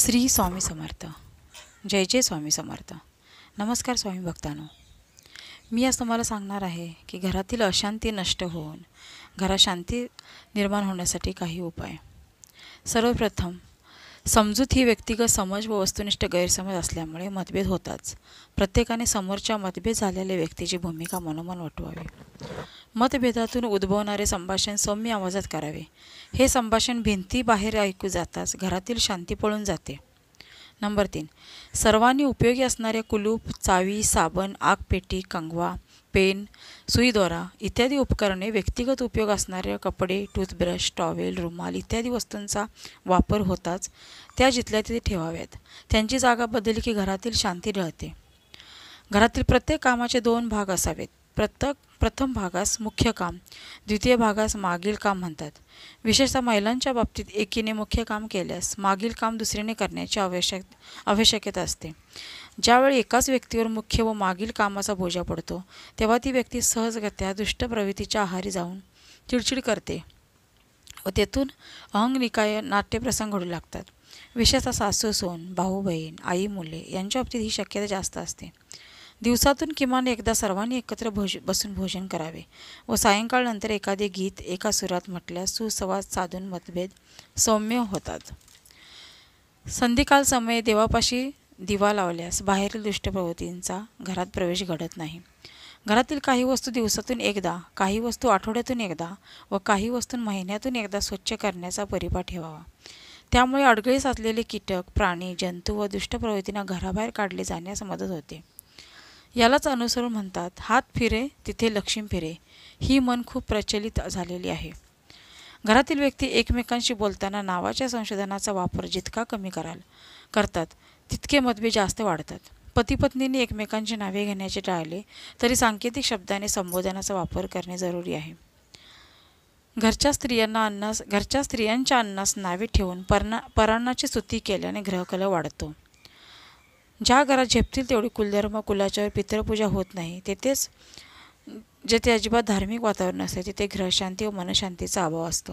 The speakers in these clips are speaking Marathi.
श्री स्वामी समर्थ जय जय स्वामी समर्थ नमस्कार स्वामी भक्तानो मी आज तुम्हाला सांगणार आहे की घरातील अशांती नष्ट होऊन घरात शांती निर्माण होण्यासाठी काही उपाय सर्वप्रथम समजूत ही व्यक्तिगत समज व वस्तुनिष्ठ गैरसमज असल्यामुळे मतभेद होताच प्रत्येकाने समोरच्या मतभेद झालेल्या व्यक्तीची भूमिका मनोमन वाटवावी मतभेदातून उद्भवणारे संभाषण सौम्य आवाजात करावे हे संभाषण भिंती बाहेर ऐकू जाताच घरातील शांती पळून जाते नंबर तीन सर्वांनी उपयोगी असणाऱ्या कुलूप चावी साबण आगपेटी कंगवा पेन सुईदोरा इत्यादी उपकरणे व्यक्तिगत उपयोग असणारे कपडे टूथब्रश टॉवेल रुमाल इत्यादी वस्तूंचा वापर होताच त्या जिथल्या तिथे ठेवाव्यात त्यांची जागा बदलली की घरातील शांती राहते घरातील प्रत्येक कामाचे दोन भाग असावेत प्रत्येक प्रथम भागास मुख्य काम द्वितीय भागास मागील काम म्हणतात विशेषतः महिलांच्या बाबतीत एकीने मुख्य काम केल्यास मागील काम दुसरीने करण्याची आवश्यक आवश्यकता असते ज्यावेळी एकाच व्यक्तीवर मुख्य व मागील कामाचा बोजा पडतो तेव्हा ती व्यक्ती सहजगत्या दुष्ट प्रवृत्तीच्या आहारी जाऊन चिडचिड करते व तेथून निकाय नाट्यप्रसंग घडू लागतात विशेषतः सासू सोन भाऊ बहीण आई मुले यांच्या बाबतीत ही शक्यता जास्त असते दिवसातून किमान एकदा सर्वांनी एकत्र भोज बसून भोजन करावे व सायंकाळनंतर एखादे गीत एका सुरात म्हटल्यास सुसंवाद साधून मतभेद सौम्य होतात संधिकाल समय देवापाशी दिवा लावल्यास बाहेरील दुष्टप्रवृत्तींचा घरात प्रवेश घडत नाही घरातील काही वस्तू दिवसातून एकदा काही वस्तू आठवड्यातून एकदा व काही वस्तू महिन्यातून एकदा स्वच्छ करण्याचा परिपा ठेवावा त्यामुळे अडगळीस असलेले कीटक प्राणी जंतू व दुष्ट घराबाहेर काढले जाण्यास मदत होते यालाच अनुसरून म्हणतात हात फिरे तिथे लक्ष्मी फिरे ही मन खूप प्रचलित झालेली आहे घरातील व्यक्ती एकमेकांशी बोलताना नावाच्या संशोधनाचा वापर जितका कमी कराल करतात तितके मतभेद जास्त वाढतात पती पत्नींनी एकमेकांची नावे घेण्याचे टाळले तरी सांकेतिक शब्दाने संबोधनाचा वापर करणे जरुरी आहे घरच्या स्त्रियांना अन्नास घरच्या स्त्रियांच्या अन्नास नावे ठेवून परना परांनाची स्तुती केल्याने ग्रहकल वाढतो ज्या घरात झेपतील तेवढी कुलधर्म कुलाच्यावर पितृपूजा होत नाही तेथेच जेथे अजिबात धार्मिक वातावरण असते तिथे ग्रहशांती व मनशांतीचा अभाव असतो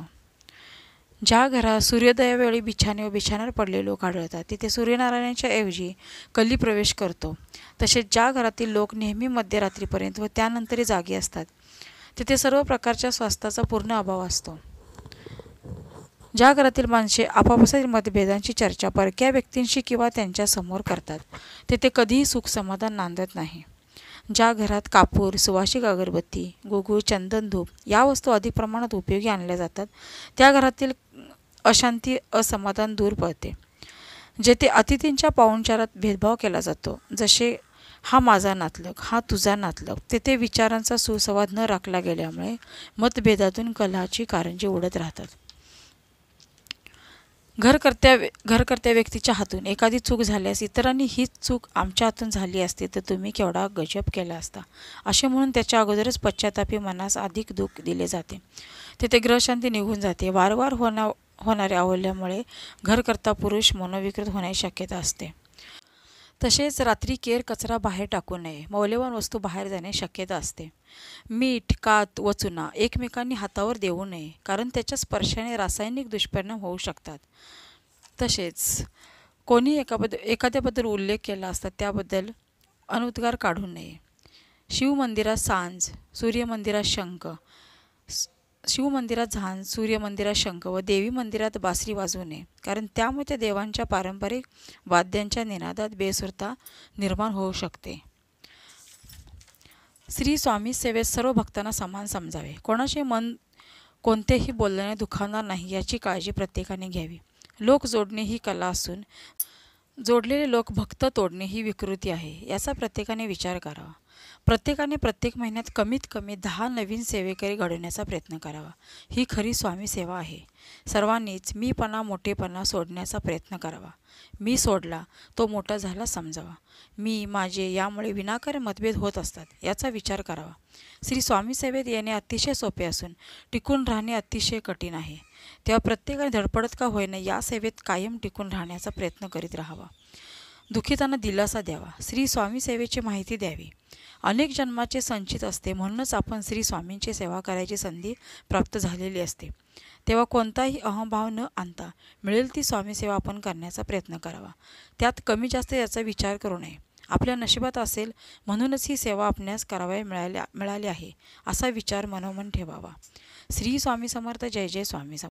ज्या घरात सूर्योदयावेळी बिछाने व बिछाण्यावर पडले लोक आढळतात तिथे सूर्यनारायणाच्या ऐवजी कली प्रवेश करतो तसेच ज्या घरातील लोक नेहमी मध्यरात्रीपर्यंत व त्यानंतरही जागी असतात तिथे सर्व प्रकारच्या स्वास्थ्याचा पूर्ण अभाव असतो ज्या घरातील माणसे आपापसातील मतभेदांची चर्चा परक्या व्यक्तींशी किंवा त्यांच्यासमोर करतात तेथे कधीही सुख समाधान नांदत नाही ज्या घरात कापूर सुवाशिक अगरबत्ती गुगुळ चंदन धूप या वस्तू अधिक प्रमाणात उपयोगी आणल्या जातात त्या घरातील अशांती असमाधान दूर पळते जेथे अतिथींच्या पाहुणचारात भेदभाव केला जातो जसे हा माझा नातलग हा तुझा नातलग तेथे विचारांचा सुसंवाद न राखला गेल्यामुळे मतभेदातून कलाची कारंजी उडत राहतात घरकर्त्या घरकर्त्या व्यक्तीच्या हातून एखादी चूक झाल्यास इतरांनी हीच चूक आमच्या हातून झाली असते तर तुम्ही केवढा गजब केला असता असे म्हणून त्याच्या अगोदरच पश्चातापी मनास अधिक दुःख दिले जाते तेथे ग्रहशांती निघून जाते वारंवार होणा होणाऱ्या आवडल्यामुळे घरकर्ता पुरुष मनोविकृत होण्याची शक्यता असते तसेच रात्री केर कचरा बाहेर टाकू नये मौल्यवान वस्तू बाहेर जाणे शक्यता असते मीठ कात व चुना एकमेकांनी हातावर देऊ नये कारण त्याच्या स्पर्शाने रासायनिक दुष्परिणाम होऊ शकतात तसेच कोणी एकाबद्दल एखाद्याबद्दल उल्लेख केला असता त्याबद्दल अनुद्गार काढू नये शिवमंदिरात सांज सूर्यमंदिरात शंख शिवमंदिरात झांज सूर्यमंदिरात शंख व देवी मंदिरात बासरी वाजवू नये कारण त्यामुळे त्या देवांच्या पारंपरिक वाद्यांच्या निनादात बेसुरता निर्माण होऊ शकते श्री स्वामी सेवेत सर्व भक्तांना समान समजावे कोणाचे मन कोणतेही बोलणे दुखावणार नाही याची काळजी प्रत्येकाने घ्यावी लोक जोडणे ही कला असून जोडलेले लोक भक्त तोडणे ही विकृती आहे याचा प्रत्येकाने विचार करावा प्रत्येकाने प्रत्येक महिन्यात कमीत कमी दहा नवीन सेवेकरी घडवण्याचा प्रयत्न करावा ही खरी स्वामी सेवा आहे सर्वांनीच मीपणा मोठेपणा सोडण्याचा प्रयत्न करावा मी सोडला तो मोठा झाला समजावा मी माझे यामुळे विनाकारण मतभेद होत असतात याचा विचार करावा श्री स्वामी सेवेत येणे अतिशय सोपे असून टिकून राहणे अतिशय कठीण आहे तेव्हा प्रत्येकाने धडपडत का होईना या सेवेत कायम टिकून राहण्याचा प्रयत्न करीत राहावा दुखितांना दिलासा द्यावा श्री स्वामी सेवेची माहिती द्यावी अनेक जन्माचे संचित असते म्हणूनच आपण श्री स्वामींची सेवा करायची संधी प्राप्त झालेली असते तेव्हा कोणताही अहंभाव न आणता मिळेल ती स्वामी सेवा आपण करण्याचा प्रयत्न करावा त्यात कमी जास्त याचा विचार करू नये आपल्या नशिबात असेल म्हणूनच ही सेवा आपल्यास करावया मिळाल्या मिळाली आहे असा विचार मनोमन ठेवावा श्री स्वामी समर्थ जय जय स्वामी समर्थ